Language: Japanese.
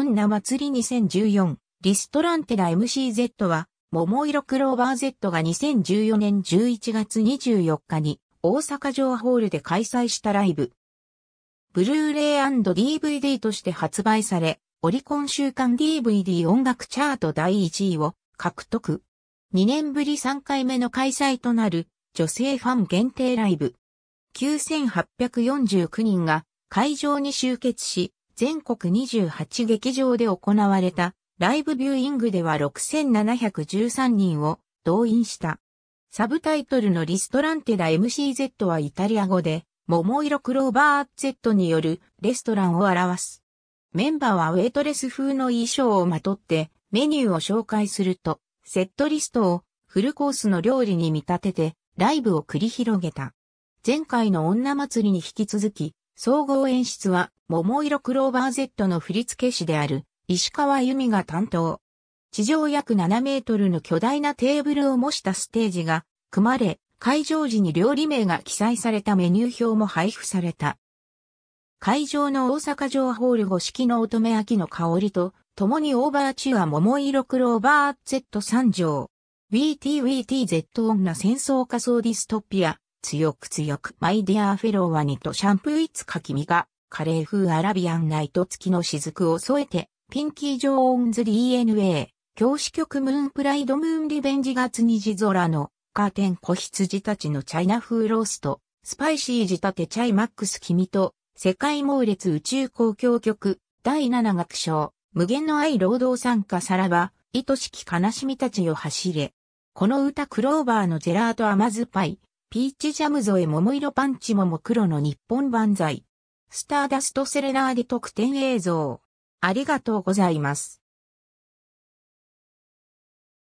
女祭り2014、リストランテラ MCZ は、桃色クローバー Z が2014年11月24日に大阪城ホールで開催したライブ。ブルーレイ &DVD として発売され、オリコン週間 DVD 音楽チャート第1位を獲得。2年ぶり3回目の開催となる女性ファン限定ライブ。9849人が会場に集結し、全国28劇場で行われたライブビューイングでは6713人を動員した。サブタイトルのリストランテラ MCZ はイタリア語で、桃色クローバー Z によるレストランを表す。メンバーはウェイトレス風の衣装をまとってメニューを紹介すると、セットリストをフルコースの料理に見立ててライブを繰り広げた。前回の女祭りに引き続き、総合演出は、桃色クローバー Z の振付師である、石川由美が担当。地上約7メートルの巨大なテーブルを模したステージが、組まれ、会場時に料理名が記載されたメニュー表も配布された。会場の大阪城ホール五式の乙女秋の香りと、共にオーバーチュア桃色クローバー Z 三条。WTWTZ 女戦争仮想ディストピア、強く強く、マイディアーフェローワニとシャンプーいつか君が、カレー風アラビアンナイト付きの雫を添えて、ピンキー・ジョーンズ・ DNA、教師局ムーンプライド・ムーン・リベンジ月虹空の、カーテン子羊たちのチャイナ風ロースト、スパイシー仕立てチャイマックス君と、世界猛烈宇宙公共局、第7楽章、無限の愛労働参加さらば、愛しき悲しみたちを走れ。この歌クローバーのジェラート甘酸っぱい、ピーチジャム添え桃色パンチ桃黒の日本万歳。スターダストセレナーデ特典映像。ありがとうございます。